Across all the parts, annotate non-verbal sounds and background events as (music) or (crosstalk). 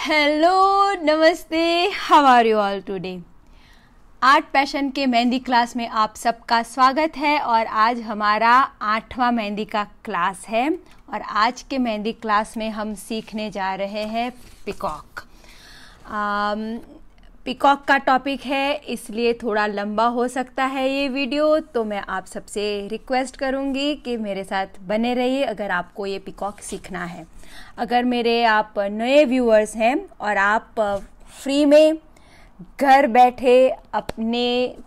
Hello नमस्ते how are you all today art passion के mehndi class में आप सबका स्वागत है और आज हमारा आठवां मेहंदी का क्लास है और आज के मेहंदी क्लास में हम सीखने जा रहे हैं पिकॉक पिकॉक um, का टॉपिक है इसलिए थोड़ा लंबा हो सकता है ये वीडियो तो मैं आप सबसे रिक्वेस्ट करूँगी कि मेरे साथ बने रहिए अगर आपको ये पिकॉक सीखना है अगर मेरे आप नए व्यूअर्स हैं और आप फ्री में घर बैठे अपने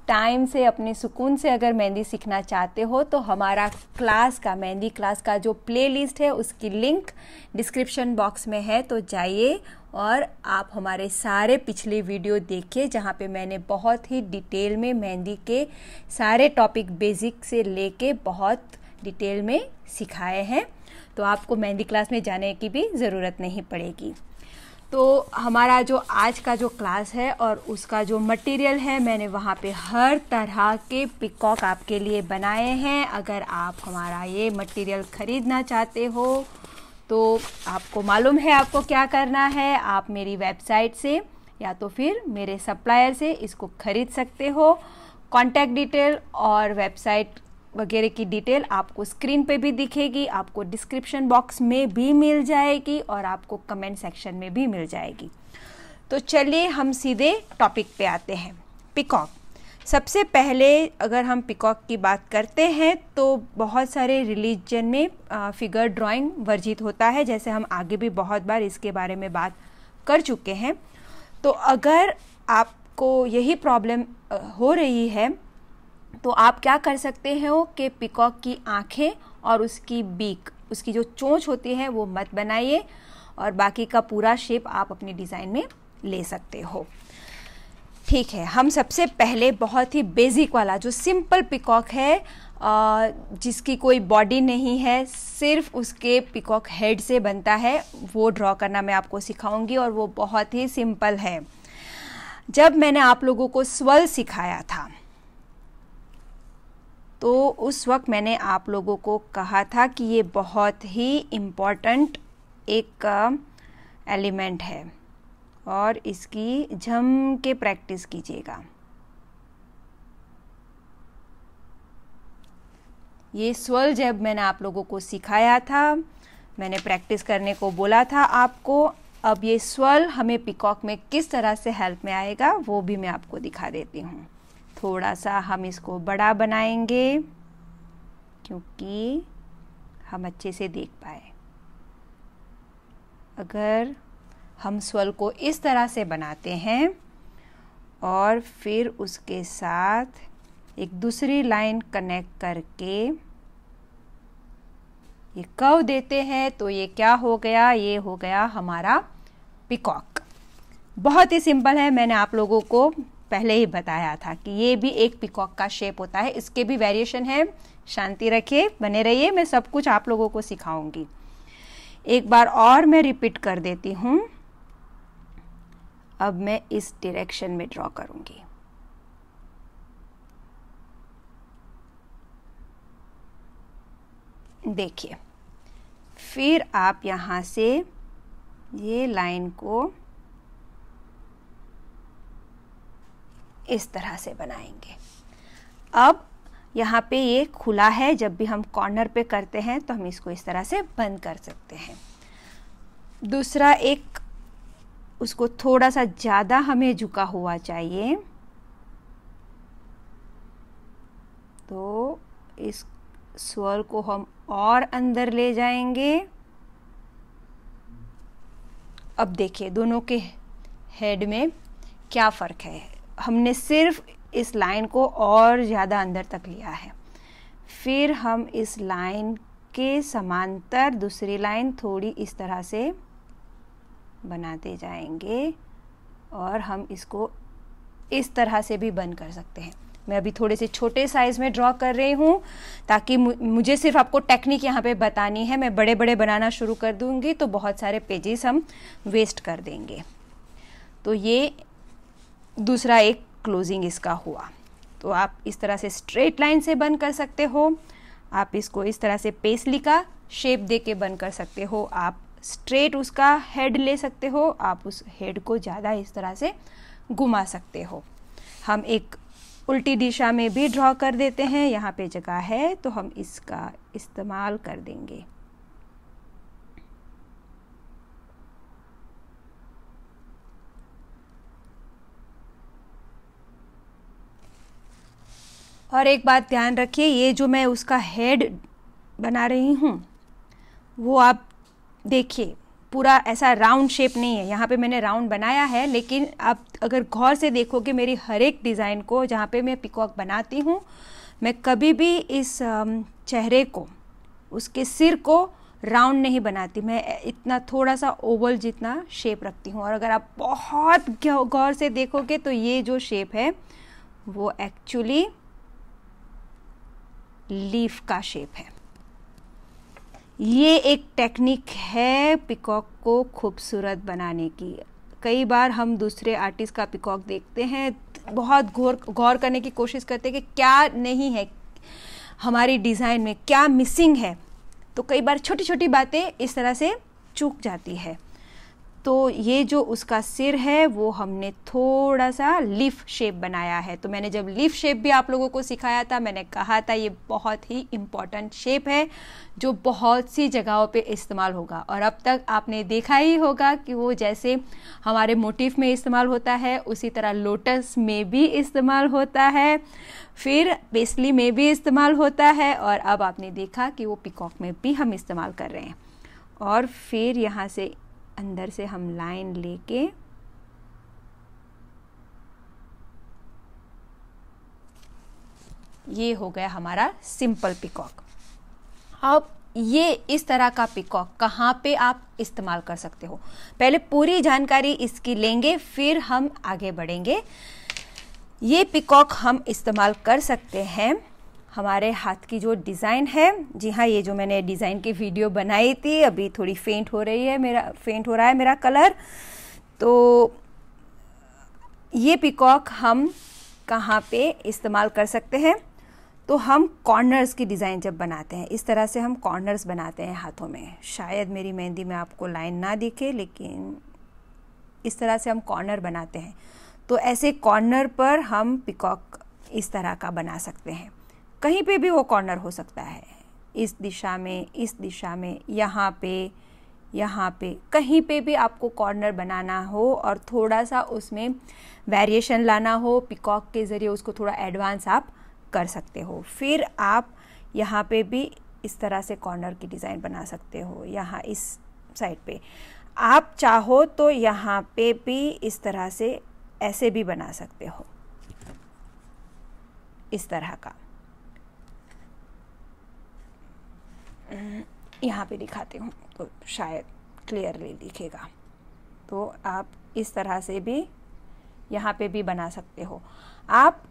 टाइम से अपने सुकून से अगर मेहंदी सीखना चाहते हो तो हमारा क्लास का मेहंदी क्लास का जो प्लेलिस्ट है उसकी लिंक डिस्क्रिप्शन बॉक्स में है तो जाइए और आप हमारे सारे पिछले वीडियो देखिए जहाँ पे मैंने बहुत ही डिटेल में मेहंदी के सारे टॉपिक बेसिक से लेके बहुत डिटेल में सिखाए हैं तो आपको मेहंदी क्लास में जाने की भी ज़रूरत नहीं पड़ेगी तो हमारा जो आज का जो क्लास है और उसका जो मटेरियल है मैंने वहाँ पे हर तरह के पिकॉक आपके लिए बनाए हैं अगर आप हमारा ये मटेरियल ख़रीदना चाहते हो तो आपको मालूम है आपको क्या करना है आप मेरी वेबसाइट से या तो फिर मेरे सप्लायर से इसको ख़रीद सकते हो कॉन्टैक्ट डिटेल और वेबसाइट वगैरह की डिटेल आपको स्क्रीन पे भी दिखेगी आपको डिस्क्रिप्शन बॉक्स में भी मिल जाएगी और आपको कमेंट सेक्शन में भी मिल जाएगी तो चलिए हम सीधे टॉपिक पे आते हैं पिकॉक सबसे पहले अगर हम पिकॉक की बात करते हैं तो बहुत सारे रिलीजन में फिगर ड्राइंग वर्जित होता है जैसे हम आगे भी बहुत बार इसके बारे में बात कर चुके हैं तो अगर आपको यही प्रॉब्लम हो रही है तो आप क्या कर सकते हो कि पिकॉक की आँखें और उसकी बीक उसकी जो चोंच होती है वो मत बनाइए और बाकी का पूरा शेप आप अपने डिज़ाइन में ले सकते हो ठीक है हम सबसे पहले बहुत ही बेसिक वाला जो सिंपल पिकॉक है जिसकी कोई बॉडी नहीं है सिर्फ उसके पिकॉक हेड से बनता है वो ड्रॉ करना मैं आपको सिखाऊंगी और वो बहुत ही सिंपल है जब मैंने आप लोगों को स्वल सिखाया था तो उस वक्त मैंने आप लोगों को कहा था कि ये बहुत ही इम्पॉर्टेंट एक एलिमेंट uh, है और इसकी जम के प्रैक्टिस कीजिएगा ये स्वर जब मैंने आप लोगों को सिखाया था मैंने प्रैक्टिस करने को बोला था आपको अब ये स्वर हमें पिकॉक में किस तरह से हेल्प में आएगा वो भी मैं आपको दिखा देती हूँ थोड़ा सा हम इसको बड़ा बनाएंगे क्योंकि हम अच्छे से देख पाए अगर हम स्वल को इस तरह से बनाते हैं और फिर उसके साथ एक दूसरी लाइन कनेक्ट करके ये कव देते हैं तो ये क्या हो गया ये हो गया हमारा पिकॉक बहुत ही सिंपल है मैंने आप लोगों को पहले ही बताया था कि ये भी एक पिकॉक का शेप होता है इसके भी वेरिएशन है शांति रखिए बने रहिए मैं सब कुछ आप लोगों को सिखाऊंगी एक बार और मैं रिपीट कर देती हूँ अब मैं इस डायरेक्शन में ड्रॉ करूंगी देखिए फिर आप यहां से ये लाइन को इस तरह से बनाएंगे अब यहाँ पे ये खुला है जब भी हम कॉर्नर पे करते हैं तो हम इसको इस तरह से बंद कर सकते हैं दूसरा एक उसको थोड़ा सा ज़्यादा हमें झुका हुआ चाहिए तो इस स्वर को हम और अंदर ले जाएंगे अब देखिए दोनों के हेड में क्या फ़र्क है हमने सिर्फ इस लाइन को और ज़्यादा अंदर तक लिया है फिर हम इस लाइन के समांतर दूसरी लाइन थोड़ी इस तरह से बनाते जाएंगे और हम इसको इस तरह से भी बंद कर सकते हैं मैं अभी थोड़े से छोटे साइज़ में ड्रॉ कर रही हूँ ताकि मुझे सिर्फ आपको टेक्निक यहाँ पे बतानी है मैं बड़े बड़े बनाना शुरू कर दूँगी तो बहुत सारे पेजेस हम वेस्ट कर देंगे तो ये दूसरा एक क्लोजिंग इसका हुआ तो आप इस तरह से स्ट्रेट लाइन से बंद कर सकते हो आप इसको इस तरह से पेसली का शेप दे के बंद कर सकते हो आप स्ट्रेट उसका हेड ले सकते हो आप उस हेड को ज़्यादा इस तरह से घुमा सकते हो हम एक उल्टी दिशा में भी ड्रॉ कर देते हैं यहाँ पे जगह है तो हम इसका इस्तेमाल कर देंगे और एक बात ध्यान रखिए ये जो मैं उसका हेड बना रही हूँ वो आप देखिए पूरा ऐसा राउंड शेप नहीं है यहाँ पे मैंने राउंड बनाया है लेकिन आप अगर गौर से देखोगे मेरी हर एक डिज़ाइन को जहाँ पे मैं पिकॉक बनाती हूँ मैं कभी भी इस चेहरे को उसके सिर को राउंड नहीं बनाती मैं इतना थोड़ा सा ओवल जितना शेप रखती हूँ और अगर आप बहुत गौर से देखोगे तो ये जो शेप है वो एक्चुअली लीफ का शेप है ये एक टेक्निक है पिकॉक को खूबसूरत बनाने की कई बार हम दूसरे आर्टिस्ट का पिकॉक देखते हैं बहुत गौर गौर करने की कोशिश करते हैं कि क्या नहीं है हमारी डिज़ाइन में क्या मिसिंग है तो कई बार छोटी छोटी बातें इस तरह से चूक जाती है तो ये जो उसका सिर है वो हमने थोड़ा सा लीफ शेप बनाया है तो मैंने जब लीफ शेप भी आप लोगों को सिखाया था मैंने कहा था ये बहुत ही इम्पॉर्टेंट शेप है जो बहुत सी जगहों पे इस्तेमाल होगा और अब तक आपने देखा ही होगा कि वो जैसे हमारे मोटिफ में इस्तेमाल होता है उसी तरह लोटस में भी इस्तेमाल होता है फिर बेसली में भी इस्तेमाल होता है और अब आपने देखा कि वो पिकॉक में भी हम इस्तेमाल कर रहे हैं और फिर यहाँ से अंदर से हम लाइन लेके ये हो गया हमारा सिंपल पिकॉक अब ये इस तरह का पिकॉक कहाँ पे आप इस्तेमाल कर सकते हो पहले पूरी जानकारी इसकी लेंगे फिर हम आगे बढ़ेंगे ये पिकॉक हम इस्तेमाल कर सकते हैं हमारे हाथ की जो डिज़ाइन है जी हाँ ये जो मैंने डिज़ाइन की वीडियो बनाई थी अभी थोड़ी फेंट हो रही है मेरा फेंट हो रहा है मेरा कलर तो ये पिकॉक हम कहाँ पे इस्तेमाल कर सकते हैं तो हम कॉर्नर्स की डिज़ाइन जब बनाते हैं इस तरह से हम कॉर्नर्स बनाते हैं हाथों में शायद मेरी मेहंदी में आपको लाइन ना दिखे लेकिन इस तरह से हम कॉर्नर बनाते हैं तो ऐसे कॉर्नर पर हम पिकॉक इस तरह का बना सकते हैं कहीं पे भी वो कॉर्नर हो सकता है इस दिशा में इस दिशा में यहाँ पे यहाँ पे कहीं पे भी आपको कॉर्नर बनाना हो और थोड़ा सा उसमें वेरिएशन लाना हो पिकॉक के ज़रिए उसको थोड़ा एडवांस आप कर सकते हो फिर आप यहाँ पे भी इस तरह से कॉर्नर की डिज़ाइन बना सकते हो यहाँ इस साइड पे आप चाहो तो यहाँ पे भी इस तरह से ऐसे भी बना सकते हो इस तरह का यहाँ पे दिखाती हूँ तो शायद क्लियरली दिखेगा तो आप इस तरह से भी यहाँ पे भी बना सकते हो आप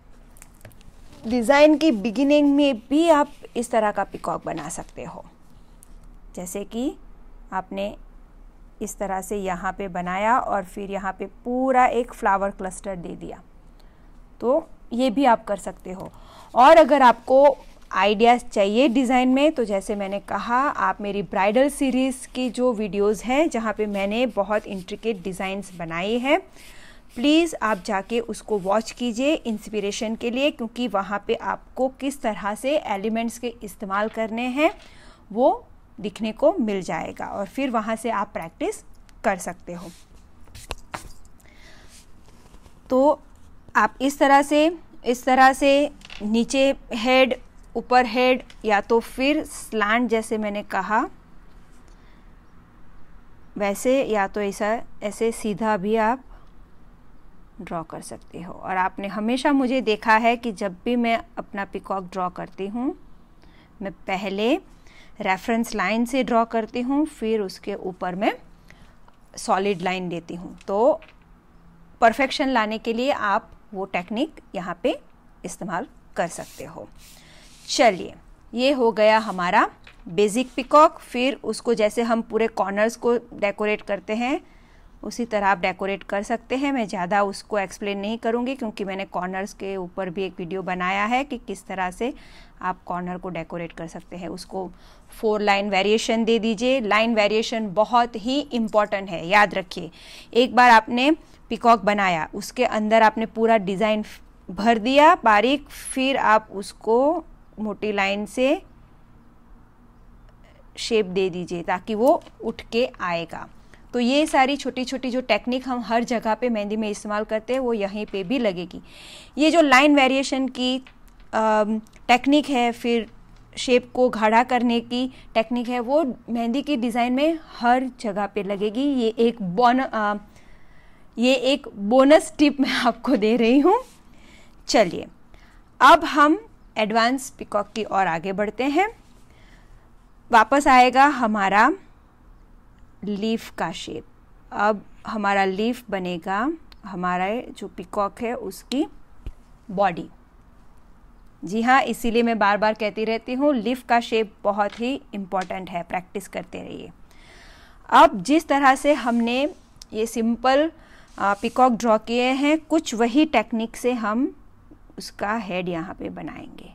डिज़ाइन की बिगिनिंग में भी आप इस तरह का पिकॉक बना सकते हो जैसे कि आपने इस तरह से यहाँ पे बनाया और फिर यहाँ पे पूरा एक फ्लावर क्लस्टर दे दिया तो ये भी आप कर सकते हो और अगर आपको आइडियाज़ चाहिए डिज़ाइन में तो जैसे मैंने कहा आप मेरी ब्राइडल सीरीज़ की जो वीडियोस हैं जहाँ पे मैंने बहुत इंट्रिकेट डिज़ाइंस बनाए हैं प्लीज़ आप जाके उसको वॉच कीजिए इंस्पिरेशन के लिए क्योंकि वहाँ पे आपको किस तरह से एलिमेंट्स के इस्तेमाल करने हैं वो दिखने को मिल जाएगा और फिर वहाँ से आप प्रैक्टिस कर सकते हो तो आप इस तरह से इस तरह से नीचे हेड ऊपर हेड या तो फिर स्लैंड जैसे मैंने कहा वैसे या तो ऐसा ऐसे सीधा भी आप ड्रॉ कर सकते हो और आपने हमेशा मुझे देखा है कि जब भी मैं अपना पिकॉक ड्रॉ करती हूँ मैं पहले रेफरेंस लाइन से ड्रॉ करती हूँ फिर उसके ऊपर मैं सॉलिड लाइन देती हूँ तो परफेक्शन लाने के लिए आप वो टेक्निक यहाँ पे इस्तेमाल कर सकते हो चलिए ये हो गया हमारा बेसिक पिकॉक फिर उसको जैसे हम पूरे कॉर्नर्स को डेकोरेट करते हैं उसी तरह आप डेकोरेट कर सकते हैं मैं ज़्यादा उसको एक्सप्लेन नहीं करूँगी क्योंकि मैंने कॉर्नर्स के ऊपर भी एक वीडियो बनाया है कि किस तरह से आप कॉर्नर को डेकोरेट कर सकते हैं उसको फोर लाइन वेरिएशन दे दीजिए लाइन वेरिएशन बहुत ही इम्पॉर्टेंट है याद रखिए एक बार आपने पिकॉक बनाया उसके अंदर आपने पूरा डिज़ाइन भर दिया बारीक फिर आप उसको मोटी लाइन से शेप दे दीजिए ताकि वो उठ के आएगा तो ये सारी छोटी छोटी जो टेक्निक हम हर जगह पे मेहंदी में इस्तेमाल करते हैं वो यहीं पे भी लगेगी ये जो लाइन वेरिएशन की टेक्निक है फिर शेप को घाढ़ा करने की टेक्निक है वो मेहंदी की डिज़ाइन में हर जगह पे लगेगी ये एक बोन ये एक बोनस टिप मैं आपको दे रही हूँ चलिए अब हम एडवांस पिकॉक की ओर आगे बढ़ते हैं वापस आएगा हमारा लीफ का शेप अब हमारा लीफ बनेगा हमारा जो पिकॉक है उसकी बॉडी जी हाँ इसीलिए मैं बार बार कहती रहती हूँ लीफ का शेप बहुत ही इम्पॉर्टेंट है प्रैक्टिस करते रहिए अब जिस तरह से हमने ये सिंपल पिकॉक ड्रॉ किए हैं कुछ वही टेक्निक से हम उसका हेड यहाँ पे बनाएंगे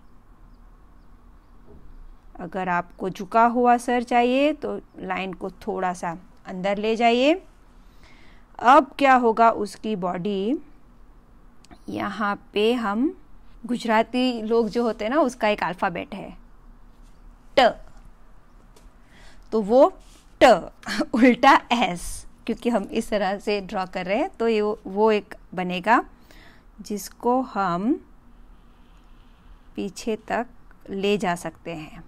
अगर आपको झुका हुआ सर चाहिए तो लाइन को थोड़ा सा अंदर ले जाइए अब क्या होगा उसकी बॉडी यहाँ पे हम गुजराती लोग जो होते हैं ना उसका एक अल्फ़ाबेट है ट तो वो ट उल्टा एस क्योंकि हम इस तरह से ड्रॉ कर रहे हैं तो ये वो एक बनेगा जिसको हम पीछे तक ले जा सकते हैं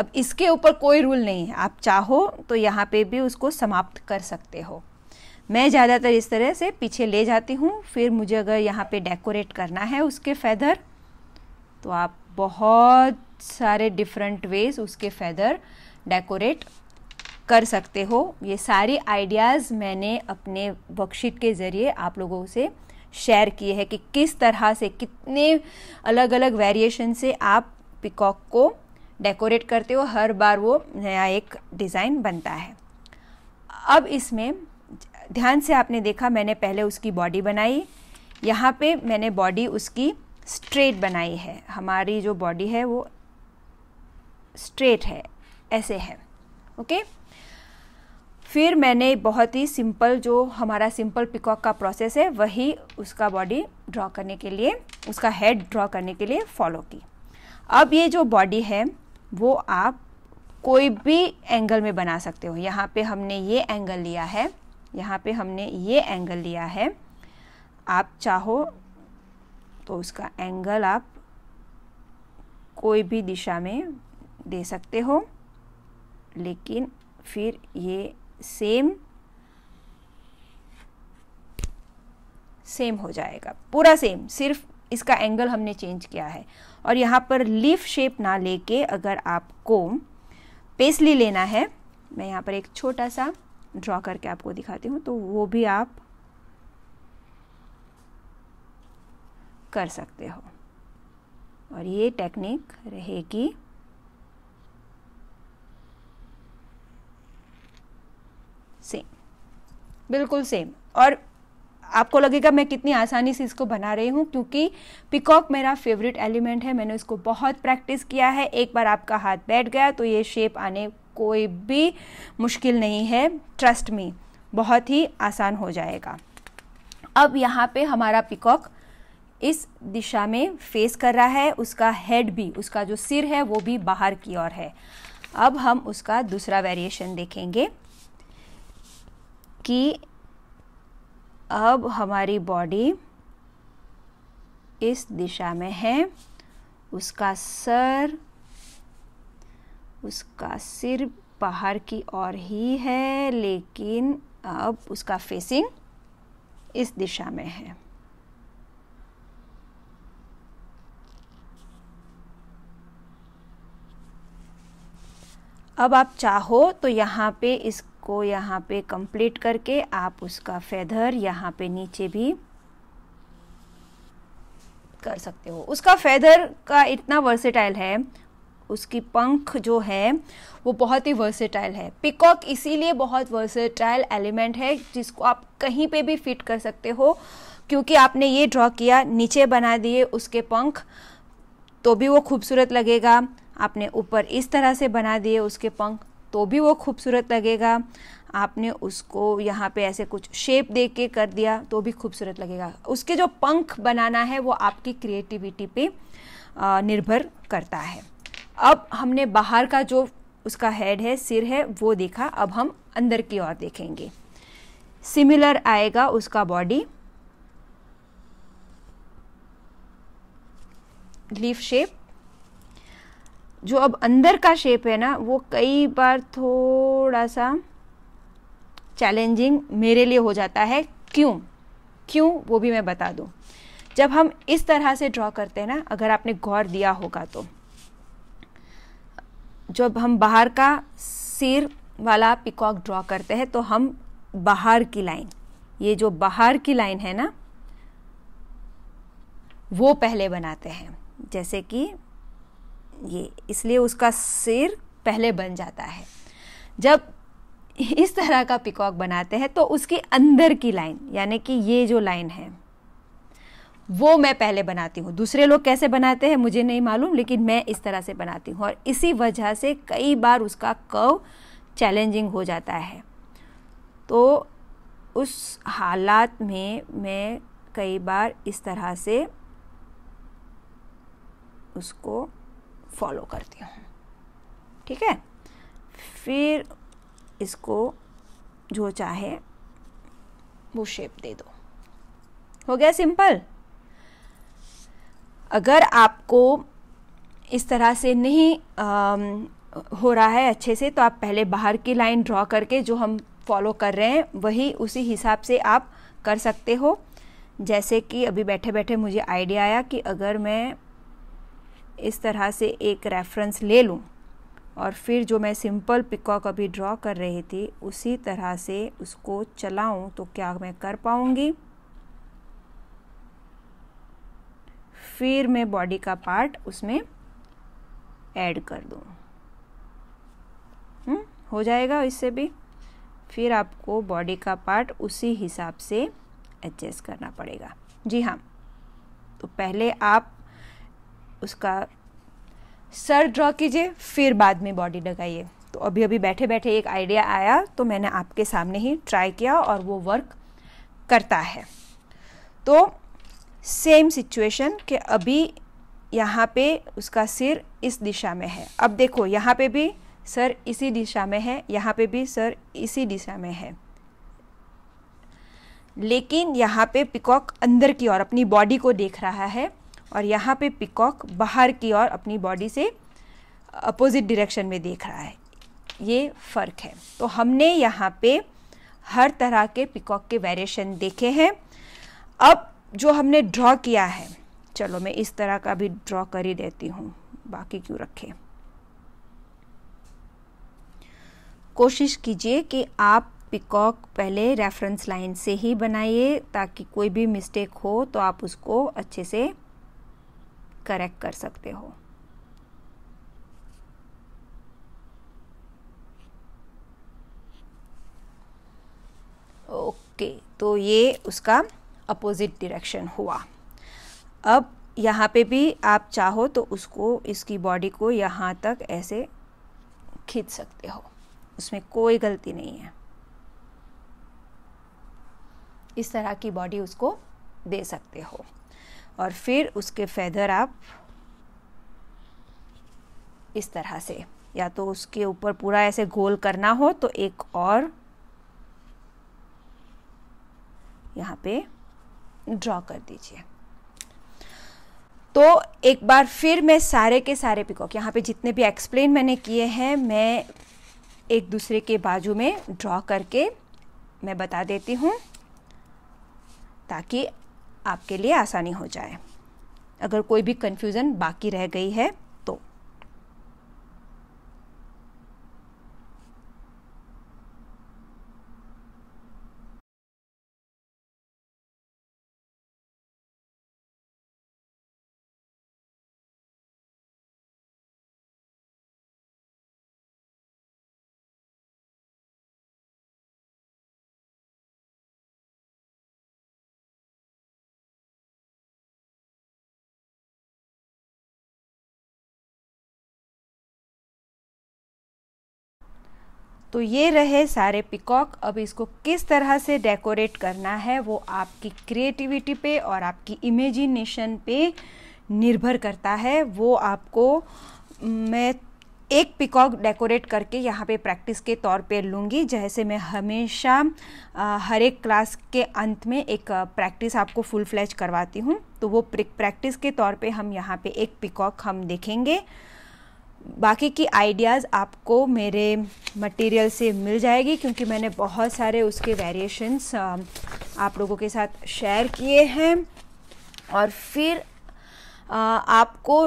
अब इसके ऊपर कोई रूल नहीं है आप चाहो तो यहाँ पे भी उसको समाप्त कर सकते हो मैं ज़्यादातर इस तरह से पीछे ले जाती हूँ फिर मुझे अगर यहाँ पे डेकोरेट करना है उसके फैदर तो आप बहुत सारे डिफरेंट वेज उसके फैदर डेकोरेट कर सकते हो ये सारी आइडियाज़ मैंने अपने वर्कशीट के ज़रिए आप लोगों से शेयर किए हैं कि किस तरह से कितने अलग अलग वेरिएशन से आप पिकॉक को डेकोरेट करते हो हर बार वो नया एक डिज़ाइन बनता है अब इसमें ध्यान से आपने देखा मैंने पहले उसकी बॉडी बनाई यहाँ पे मैंने बॉडी उसकी स्ट्रेट बनाई है हमारी जो बॉडी है वो स्ट्रेट है ऐसे है ओके okay? फिर मैंने बहुत ही सिंपल जो हमारा सिंपल पिकॉक का प्रोसेस है वही उसका बॉडी ड्रॉ करने के लिए उसका हेड ड्रॉ करने के लिए फॉलो की अब ये जो बॉडी है वो आप कोई भी एंगल में बना सकते हो यहाँ पे हमने ये एंगल लिया है यहाँ पे हमने ये एंगल लिया है आप चाहो तो उसका एंगल आप कोई भी दिशा में दे सकते हो लेकिन फिर ये सेम सेम हो जाएगा पूरा सेम सिर्फ इसका एंगल हमने चेंज किया है और यहाँ पर लीफ शेप ना लेके अगर आपको पेसली लेना है मैं यहाँ पर एक छोटा सा ड्रॉ करके आपको दिखाती हूँ तो वो भी आप कर सकते हो और ये टेक्निक रहेगी सेम बिल्कुल सेम और आपको लगेगा मैं कितनी आसानी से इसको बना रही हूँ क्योंकि पिकॉक मेरा फेवरेट एलिमेंट है मैंने इसको बहुत प्रैक्टिस किया है एक बार आपका हाथ बैठ गया तो ये शेप आने कोई भी मुश्किल नहीं है ट्रस्ट मी बहुत ही आसान हो जाएगा अब यहाँ पे हमारा पिकॉक इस दिशा में फेस कर रहा है उसका हेड भी उसका जो सिर है वो भी बाहर की ओर है अब हम उसका दूसरा वेरिएशन देखेंगे कि अब हमारी बॉडी इस दिशा में है उसका सर उसका सिर बाहर की ओर ही है लेकिन अब उसका फेसिंग इस दिशा में है अब आप चाहो तो यहाँ पे इस को यहाँ पे कंप्लीट करके आप उसका फेदर यहाँ पे नीचे भी कर सकते हो उसका फेदर का इतना वर्सेटाइल है उसकी पंख जो है वो बहुत ही वर्सेटाइल है पिकॉक इसीलिए बहुत वर्सेटाइल एलिमेंट है जिसको आप कहीं पे भी फिट कर सकते हो क्योंकि आपने ये ड्रॉ किया नीचे बना दिए उसके पंख तो भी वो खूबसूरत लगेगा आपने ऊपर इस तरह से बना दिए उसके पंख तो भी वो खूबसूरत लगेगा आपने उसको यहाँ पे ऐसे कुछ शेप दे के कर दिया तो भी खूबसूरत लगेगा उसके जो पंख बनाना है वो आपकी क्रिएटिविटी पे निर्भर करता है अब हमने बाहर का जो उसका हेड है सिर है वो देखा अब हम अंदर की ओर देखेंगे सिमिलर आएगा उसका बॉडी लीफ शेप जो अब अंदर का शेप है ना वो कई बार थोड़ा सा चैलेंजिंग मेरे लिए हो जाता है क्यों क्यों वो भी मैं बता दूं जब हम इस तरह से ड्रॉ करते हैं ना अगर आपने गौर दिया होगा तो जब हम बाहर का सिर वाला पिकॉक ड्रॉ करते हैं तो हम बाहर की लाइन ये जो बाहर की लाइन है ना वो पहले बनाते हैं जैसे कि चाहिए इसलिए उसका सिर पहले बन जाता है जब इस तरह का पिकॉक बनाते हैं तो उसके अंदर की लाइन यानी कि ये जो लाइन है वो मैं पहले बनाती हूँ दूसरे लोग कैसे बनाते हैं मुझे नहीं मालूम लेकिन मैं इस तरह से बनाती हूँ और इसी वजह से कई बार उसका कव चैलेंजिंग हो जाता है तो उस हालात में मैं कई बार इस तरह से उसको फॉलो करती हूँ ठीक है फिर इसको जो चाहे वो शेप दे दो हो गया सिंपल अगर आपको इस तरह से नहीं आ, हो रहा है अच्छे से तो आप पहले बाहर की लाइन ड्रॉ करके जो हम फॉलो कर रहे हैं वही उसी हिसाब से आप कर सकते हो जैसे कि अभी बैठे बैठे मुझे आइडिया आया कि अगर मैं इस तरह से एक रेफरेंस ले लूँ और फिर जो मैं सिंपल पिकॉक अभी ड्रॉ कर रही थी उसी तरह से उसको चलाऊं तो क्या मैं कर पाऊंगी फिर मैं बॉडी का पार्ट उसमें ऐड कर दूँ हम्म, हो जाएगा इससे भी फिर आपको बॉडी का पार्ट उसी हिसाब से एडजस्ट करना पड़ेगा जी हाँ तो पहले आप उसका सर ड्रॉ कीजिए फिर बाद में बॉडी लगाइए तो अभी अभी बैठे बैठे एक आइडिया आया तो मैंने आपके सामने ही ट्राई किया और वो वर्क करता है तो सेम सिचुएशन कि अभी यहाँ पे उसका सिर इस दिशा में है अब देखो यहाँ पे भी सर इसी दिशा में है यहाँ पे भी सर इसी दिशा में है लेकिन यहाँ पे पिकॉक अंदर की ओर अपनी बॉडी को देख रहा है और यहाँ पे पिकॉक बाहर की ओर अपनी बॉडी से अपोजिट डायरेक्शन में देख रहा है ये फ़र्क है तो हमने यहाँ पे हर तरह के पिकॉक के वेरिएशन देखे हैं अब जो हमने ड्रॉ किया है चलो मैं इस तरह का भी ड्रॉ कर ही देती हूँ बाकी क्यों रखें कोशिश कीजिए कि आप पिकॉक पहले रेफरेंस लाइन से ही बनाइए ताकि कोई भी मिस्टेक हो तो आप उसको अच्छे से करेक्ट कर सकते हो ओके तो ये उसका अपोजिट डायरेक्शन हुआ अब यहाँ पे भी आप चाहो तो उसको इसकी बॉडी को यहाँ तक ऐसे खींच सकते हो उसमें कोई गलती नहीं है इस तरह की बॉडी उसको दे सकते हो और फिर उसके फेदर आप इस तरह से या तो उसके ऊपर पूरा ऐसे गोल करना हो तो एक और यहाँ पे ड्रॉ कर दीजिए तो एक बार फिर मैं सारे के सारे पिकॉक यहाँ पे जितने भी एक्सप्लेन मैंने किए हैं मैं एक दूसरे के बाजू में ड्रॉ करके मैं बता देती हूँ ताकि आपके लिए आसानी हो जाए अगर कोई भी कन्फ्यूज़न बाकी रह गई है तो ये रहे सारे पिकॉक अब इसको किस तरह से डेकोरेट करना है वो आपकी क्रिएटिविटी पे और आपकी इमेजिनेशन पे निर्भर करता है वो आपको मैं एक पिकॉक डेकोरेट करके यहाँ पे प्रैक्टिस के तौर पे लूँगी जैसे मैं हमेशा हर एक क्लास के अंत में एक प्रैक्टिस आपको फुल फ्लैच करवाती हूँ तो वो प्रैक्टिस के तौर पे हम यहाँ पे एक पिकॉक हम देखेंगे बाकी की आइडियाज़ आपको मेरे मटेरियल से मिल जाएगी क्योंकि मैंने बहुत सारे उसके वेरिएशंस आप लोगों के साथ शेयर किए हैं और फिर आपको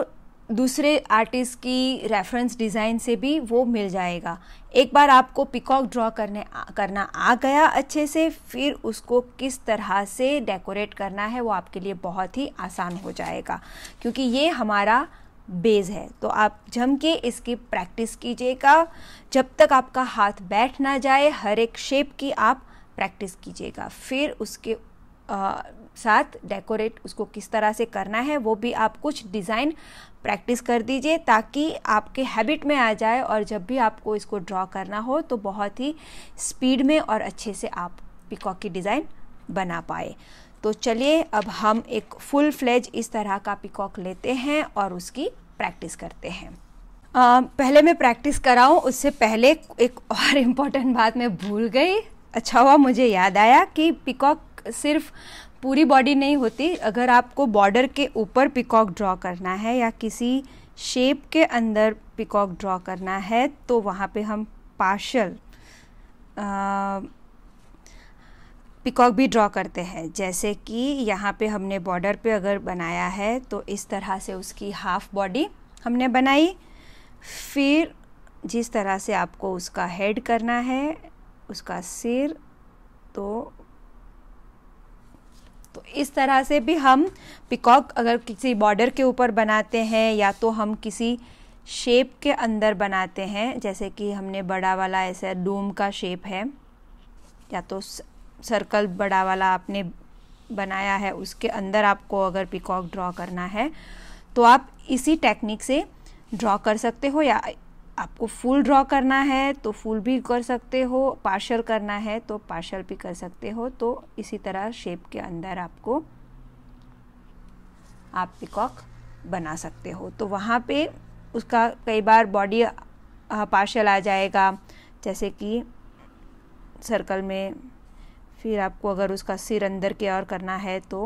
दूसरे आर्टिस्ट की रेफरेंस डिज़ाइन से भी वो मिल जाएगा एक बार आपको पिकॉक ड्रॉ करने करना आ गया अच्छे से फिर उसको किस तरह से डेकोरेट करना है वो आपके लिए बहुत ही आसान हो जाएगा क्योंकि ये हमारा बेज है तो आप जम के इसकी प्रैक्टिस कीजिएगा जब तक आपका हाथ बैठ ना जाए हर एक शेप की आप प्रैक्टिस कीजिएगा फिर उसके आ, साथ डेकोरेट उसको किस तरह से करना है वो भी आप कुछ डिज़ाइन प्रैक्टिस कर दीजिए ताकि आपके हैबिट में आ जाए और जब भी आपको इसको ड्रॉ करना हो तो बहुत ही स्पीड में और अच्छे से आप पिकॉक की डिज़ाइन बना पाए तो चलिए अब हम एक फुल फ्लेज इस तरह का पिकॉक लेते हैं और उसकी प्रैक्टिस करते हैं आ, पहले मैं प्रैक्टिस कराऊँ उससे पहले एक और इम्पॉर्टेंट बात मैं भूल गई अच्छा हुआ मुझे याद आया कि पिकॉक सिर्फ पूरी बॉडी नहीं होती अगर आपको बॉर्डर के ऊपर पिकॉक ड्रॉ करना है या किसी शेप के अंदर पिकॉक ड्रॉ करना है तो वहाँ पे हम पार्शल पिकॉक भी ड्रॉ करते हैं जैसे कि यहाँ पे हमने बॉर्डर पे अगर बनाया है तो इस तरह से उसकी हाफ बॉडी हमने बनाई फिर जिस तरह से आपको उसका हेड करना है उसका सिर तो तो इस तरह से भी हम पिकॉक अगर किसी बॉर्डर के ऊपर बनाते हैं या तो हम किसी शेप के अंदर बनाते हैं जैसे कि हमने बड़ा वाला ऐसा डूम का शेप है या तो सर्कल बड़ा वाला आपने बनाया है उसके अंदर आपको अगर पिकॉक ड्रॉ करना है तो आप इसी टेक्निक से ड्रॉ कर सकते हो या आपको फुल ड्रॉ करना है तो फुल भी कर सकते हो पार्शल करना है तो पार्शल भी कर सकते हो तो इसी तरह शेप के अंदर आपको आप पिकॉक बना सकते हो तो वहाँ पे उसका कई बार बॉडी पार्शल हाँ, आ जाएगा जैसे कि सर्कल में फिर आपको अगर उसका सिर अंदर की और करना है तो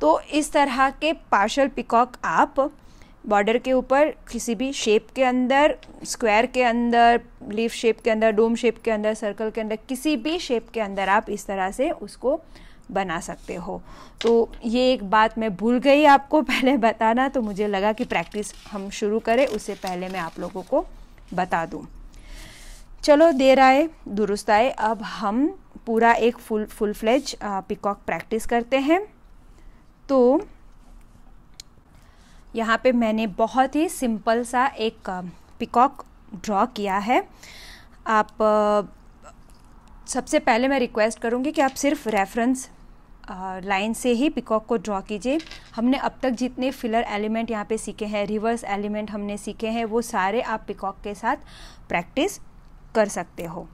तो इस तरह के पार्शल पिकॉक आप बॉर्डर के ऊपर किसी भी शेप के अंदर स्क्वायर के अंदर लीफ शेप के अंदर डोम शेप के अंदर सर्कल के अंदर किसी भी शेप के अंदर आप इस तरह से उसको बना सकते हो तो ये एक बात मैं भूल गई आपको (laughs) पहले बताना तो मुझे लगा कि प्रैक्टिस हम शुरू करें उससे पहले मैं आप लोगों को बता दूँ चलो देर आए दुरुस्त आए अब हम पूरा एक full full fledged peacock practice करते हैं तो यहाँ पे मैंने बहुत ही सिंपल सा एक पिकॉक ड्रॉ किया है आप सबसे पहले मैं रिक्वेस्ट करूँगी कि आप सिर्फ रेफरेंस लाइन से ही पिकॉक को ड्रॉ कीजिए हमने अब तक जितने फिलर एलिमेंट यहाँ पे सीखे हैं रिवर्स एलिमेंट हमने सीखे हैं वो सारे आप पिकॉक के साथ प्रैक्टिस कर सकते हो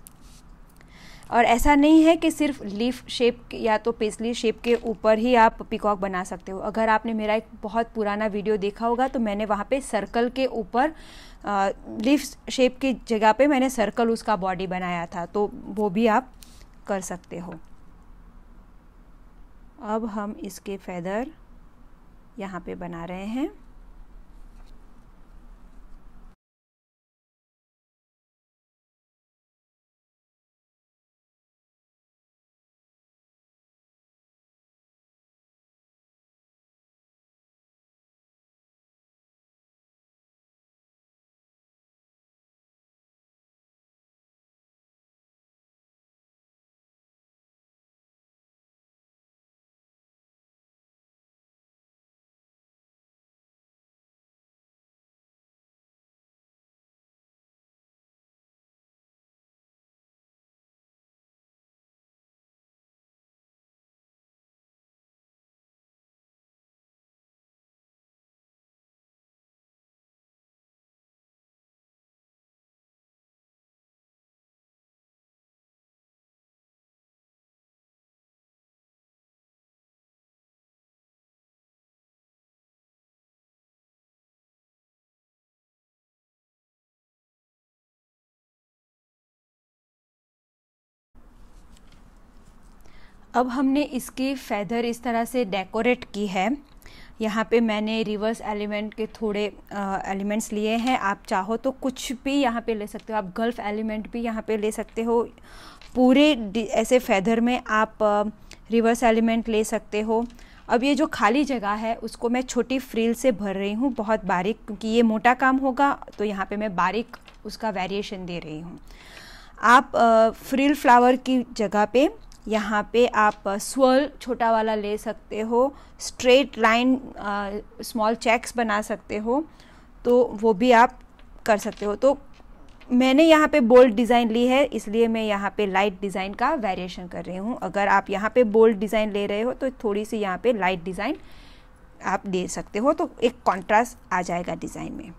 और ऐसा नहीं है कि सिर्फ लीफ शेप या तो पेसली शेप के ऊपर ही आप पिकॉक बना सकते हो अगर आपने मेरा एक बहुत पुराना वीडियो देखा होगा तो मैंने वहाँ पे सर्कल के ऊपर लीफ शेप की जगह पे मैंने सर्कल उसका बॉडी बनाया था तो वो भी आप कर सकते हो अब हम इसके फेदर यहाँ पे बना रहे हैं अब हमने इसकी फैदर इस तरह से डेकोरेट की है यहाँ पे मैंने रिवर्स एलिमेंट के थोड़े एलिमेंट्स लिए हैं आप चाहो तो कुछ भी यहाँ पे ले सकते हो आप गल्फ एलिमेंट भी यहाँ पे ले सकते हो पूरे ऐसे फैदर में आप रिवर्स एलिमेंट ले सकते हो अब ये जो खाली जगह है उसको मैं छोटी फ्रील से भर रही हूँ बहुत बारीक क्योंकि ये मोटा काम होगा तो यहाँ पे मैं बारीक उसका वेरिएशन दे रही हूँ आप फ्रिल फ्लावर की जगह पे यहाँ पे आप स्वर्ल छोटा वाला ले सकते हो स्ट्रेट लाइन स्मॉल चेक्स बना सकते हो तो वो भी आप कर सकते हो तो मैंने यहाँ पे बोल्ड डिज़ाइन ली है इसलिए मैं यहाँ पे लाइट डिज़ाइन का वेरिएशन कर रही हूँ अगर आप यहाँ पे बोल्ड डिज़ाइन ले रहे हो तो थोड़ी सी यहाँ पे लाइट डिज़ाइन आप दे सकते हो तो एक कॉन्ट्रास्ट आ जाएगा डिज़ाइन में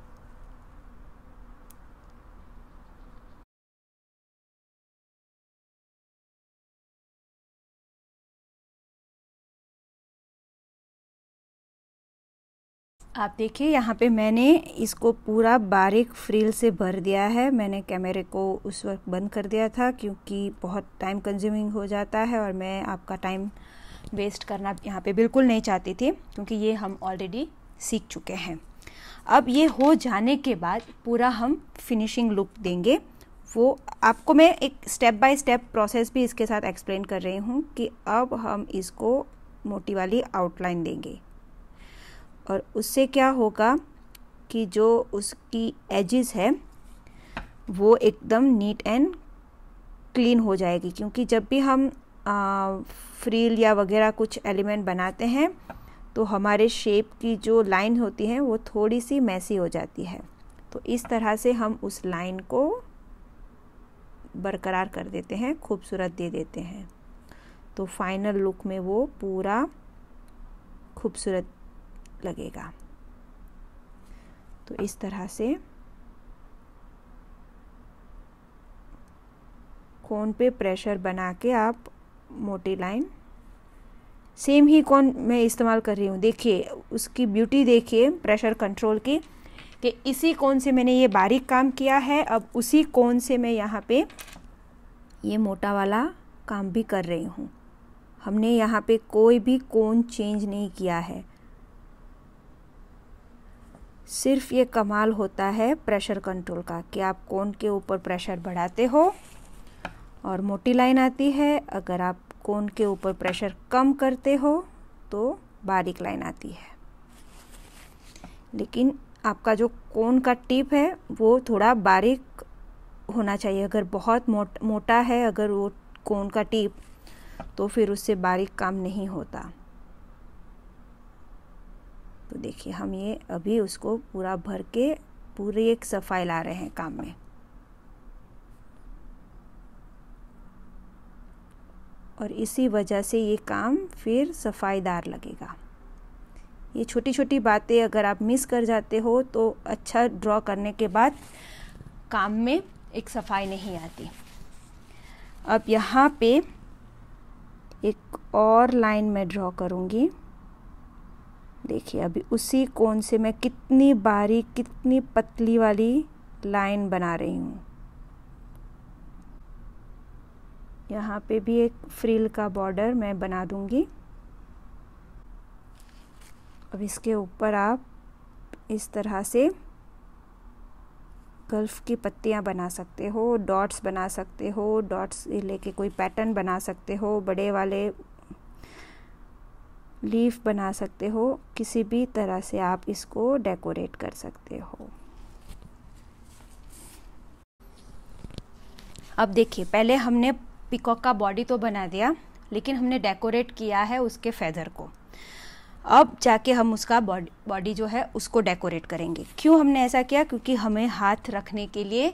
आप देखिए यहाँ पे मैंने इसको पूरा बारीक फ्रील से भर दिया है मैंने कैमरे को उस वक्त बंद कर दिया था क्योंकि बहुत टाइम कंज्यूमिंग हो जाता है और मैं आपका टाइम वेस्ट करना यहाँ पे बिल्कुल नहीं चाहती थी क्योंकि ये हम ऑलरेडी सीख चुके हैं अब ये हो जाने के बाद पूरा हम फिनिशिंग लुक देंगे वो आपको मैं एक स्टेप बाय स्टेप प्रोसेस भी इसके साथ एक्सप्लेन कर रही हूँ कि अब हम इसको मोटी वाली आउटलाइन देंगे और उससे क्या होगा कि जो उसकी एजेस है वो एकदम नीट एंड क्लीन हो जाएगी क्योंकि जब भी हम आ, फ्रील या वगैरह कुछ एलिमेंट बनाते हैं तो हमारे शेप की जो लाइन होती है वो थोड़ी सी मैसी हो जाती है तो इस तरह से हम उस लाइन को बरकरार कर देते हैं खूबसूरत दे देते हैं तो फाइनल लुक में वो पूरा खूबसूरत लगेगा तो इस तरह से कोन पे प्रेशर बना के आप मोटी लाइन सेम ही कोन मैं इस्तेमाल कर रही हूँ देखिए उसकी ब्यूटी देखिए प्रेशर कंट्रोल की कि इसी कोन से मैंने ये बारीक काम किया है अब उसी कोन से मैं यहाँ पे ये मोटा वाला काम भी कर रही हूँ हमने यहाँ पे कोई भी कोन चेंज नहीं किया है सिर्फ ये कमाल होता है प्रेशर कंट्रोल का कि आप कोन के ऊपर प्रेशर बढ़ाते हो और मोटी लाइन आती है अगर आप कोन के ऊपर प्रेशर कम करते हो तो बारीक लाइन आती है लेकिन आपका जो कोन का टिप है वो थोड़ा बारीक होना चाहिए अगर बहुत मोट मोटा है अगर वो कोन का टिप तो फिर उससे बारीक काम नहीं होता तो देखिए हम ये अभी उसको पूरा भर के पूरी एक सफाई ला रहे हैं काम में और इसी वजह से ये काम फिर सफाईदार लगेगा ये छोटी छोटी बातें अगर आप मिस कर जाते हो तो अच्छा ड्रॉ करने के बाद काम में एक सफाई नहीं आती अब यहाँ पे एक और लाइन मैं ड्रॉ करूँगी देखिए अभी उसी कोण से मैं कितनी बारीक कितनी पतली वाली लाइन बना रही हूँ यहाँ पे भी एक फ्रिल का बॉर्डर मैं बना दूँगी अब इसके ऊपर आप इस तरह से गल्फ की पत्तियाँ बना सकते हो डॉट्स बना सकते हो डॉट्स लेके कोई पैटर्न बना सकते हो बड़े वाले लीफ बना सकते हो किसी भी तरह से आप इसको डेकोरेट कर सकते हो अब देखिए पहले हमने पिकॉक का बॉडी तो बना दिया लेकिन हमने डेकोरेट किया है उसके फेदर को अब जाके हम उसका बॉडी बॉडी जो है उसको डेकोरेट करेंगे क्यों हमने ऐसा किया क्योंकि हमें हाथ रखने के लिए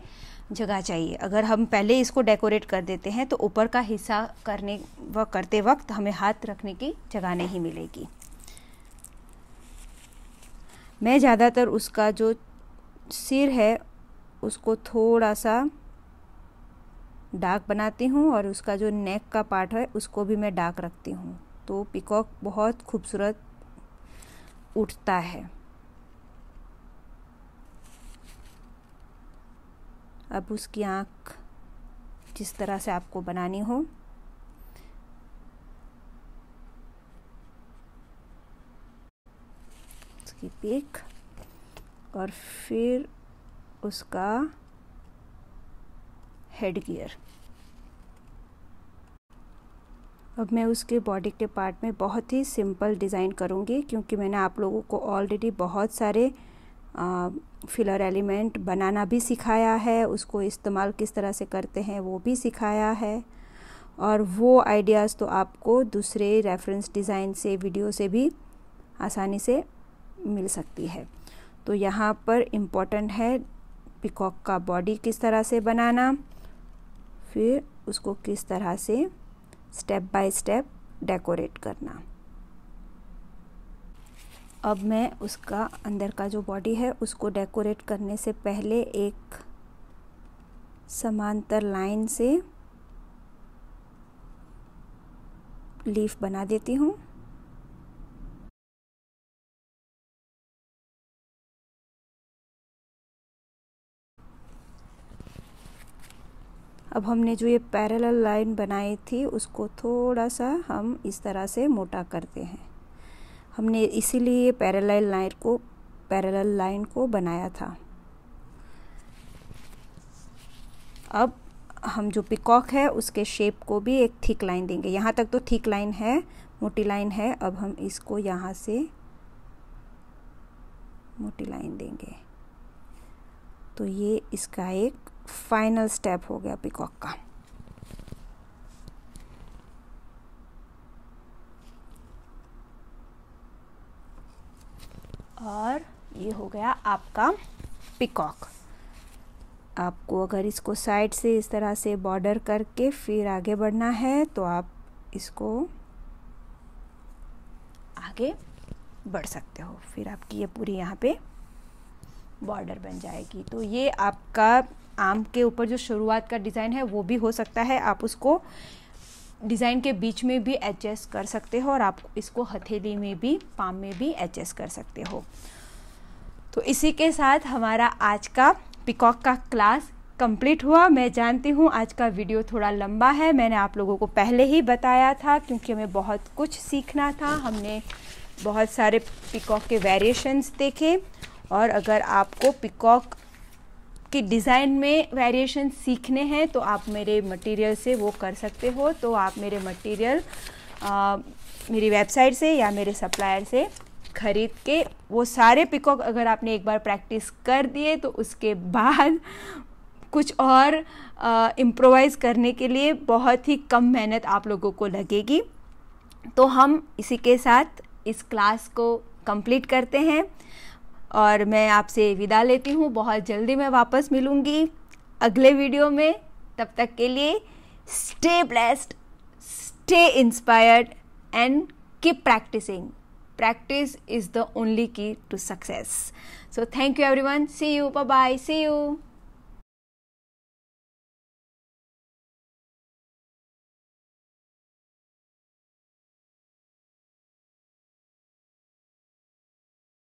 जगह चाहिए अगर हम पहले इसको डेकोरेट कर देते हैं तो ऊपर का हिस्सा करने व करते वक्त हमें हाथ रखने की जगह नहीं मिलेगी मैं ज़्यादातर उसका जो सिर है उसको थोड़ा सा डार्क बनाती हूँ और उसका जो नेक का पार्ट है उसको भी मैं डार्क रखती हूँ तो पिकॉक बहुत खूबसूरत उठता है अब उसकी आँख जिस तरह से आपको बनानी हो उसकी पीक और फिर उसका हेड गियर अब मैं उसके बॉडी के पार्ट में बहुत ही सिंपल डिज़ाइन करूँगी क्योंकि मैंने आप लोगों को ऑलरेडी बहुत सारे फिलर एलिमेंट बनाना भी सिखाया है उसको इस्तेमाल किस तरह से करते हैं वो भी सिखाया है और वो आइडियाज़ तो आपको दूसरे रेफरेंस डिज़ाइन से वीडियो से भी आसानी से मिल सकती है तो यहाँ पर इम्पॉर्टेंट है पिकॉक का बॉडी किस तरह से बनाना फिर उसको किस तरह से स्टेप बाय स्टेप डेकोरेट करना अब मैं उसका अंदर का जो बॉडी है उसको डेकोरेट करने से पहले एक समांतर लाइन से लीफ बना देती हूँ अब हमने जो ये पैरेलल लाइन बनाई थी उसको थोड़ा सा हम इस तरह से मोटा करते हैं हमने इसीलिए पैरेलल लाइन को पैरेलल लाइन को बनाया था अब हम जो पिकॉक है उसके शेप को भी एक थिक लाइन देंगे यहाँ तक तो थिक लाइन है मोटी लाइन है अब हम इसको यहाँ से मोटी लाइन देंगे तो ये इसका एक फाइनल स्टेप हो गया पिकॉक का और ये हो गया आपका पिकॉक आपको अगर इसको साइड से इस तरह से बॉर्डर करके फिर आगे बढ़ना है तो आप इसको आगे बढ़ सकते हो फिर आपकी ये पूरी यहाँ पे बॉर्डर बन जाएगी तो ये आपका आम के ऊपर जो शुरुआत का डिज़ाइन है वो भी हो सकता है आप उसको डिज़ाइन के बीच में भी एडजस्ट कर सकते हो और आप इसको हथेली में भी पाम में भी एडजस्ट कर सकते हो तो इसी के साथ हमारा आज का पिकॉक का क्लास कंप्लीट हुआ मैं जानती हूँ आज का वीडियो थोड़ा लंबा है मैंने आप लोगों को पहले ही बताया था क्योंकि हमें बहुत कुछ सीखना था हमने बहुत सारे पिकॉक के वेरिएशंस देखे और अगर आपको पिकॉक आपके डिज़ाइन में वेरिएशन सीखने हैं तो आप मेरे मटेरियल से वो कर सकते हो तो आप मेरे मटेरियल मेरी वेबसाइट से या मेरे सप्लायर से खरीद के वो सारे पिकॉक अगर आपने एक बार प्रैक्टिस कर दिए तो उसके (laughs) बाद कुछ और इम्प्रोवाइज़ करने के लिए बहुत ही कम मेहनत आप लोगों को लगेगी तो हम इसी के साथ इस क्लास को कंप्लीट करते हैं और मैं आपसे विदा लेती हूँ बहुत जल्दी मैं वापस मिलूँगी अगले वीडियो में तब तक के लिए stay blessed stay inspired and keep practicing practice is the only key to success so thank you everyone see you bye see you